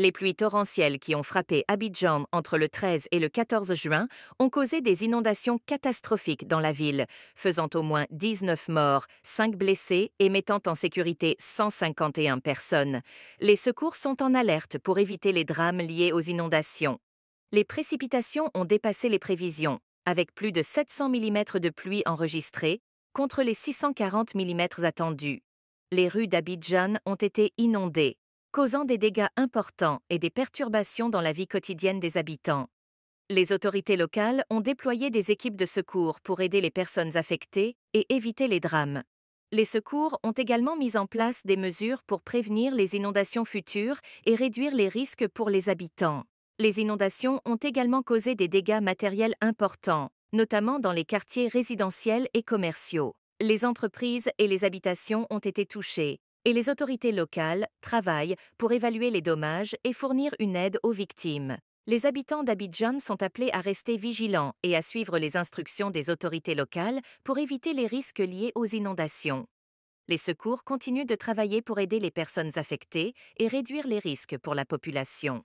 les pluies torrentielles qui ont frappé Abidjan entre le 13 et le 14 juin ont causé des inondations catastrophiques dans la ville, faisant au moins 19 morts, 5 blessés et mettant en sécurité 151 personnes. Les secours sont en alerte pour éviter les drames liés aux inondations. Les précipitations ont dépassé les prévisions, avec plus de 700 mm de pluie enregistrée, contre les 640 mm attendus. Les rues d'Abidjan ont été inondées causant des dégâts importants et des perturbations dans la vie quotidienne des habitants. Les autorités locales ont déployé des équipes de secours pour aider les personnes affectées et éviter les drames. Les secours ont également mis en place des mesures pour prévenir les inondations futures et réduire les risques pour les habitants. Les inondations ont également causé des dégâts matériels importants, notamment dans les quartiers résidentiels et commerciaux. Les entreprises et les habitations ont été touchées, et les autorités locales travaillent pour évaluer les dommages et fournir une aide aux victimes. Les habitants d'Abidjan sont appelés à rester vigilants et à suivre les instructions des autorités locales pour éviter les risques liés aux inondations. Les secours continuent de travailler pour aider les personnes affectées et réduire les risques pour la population.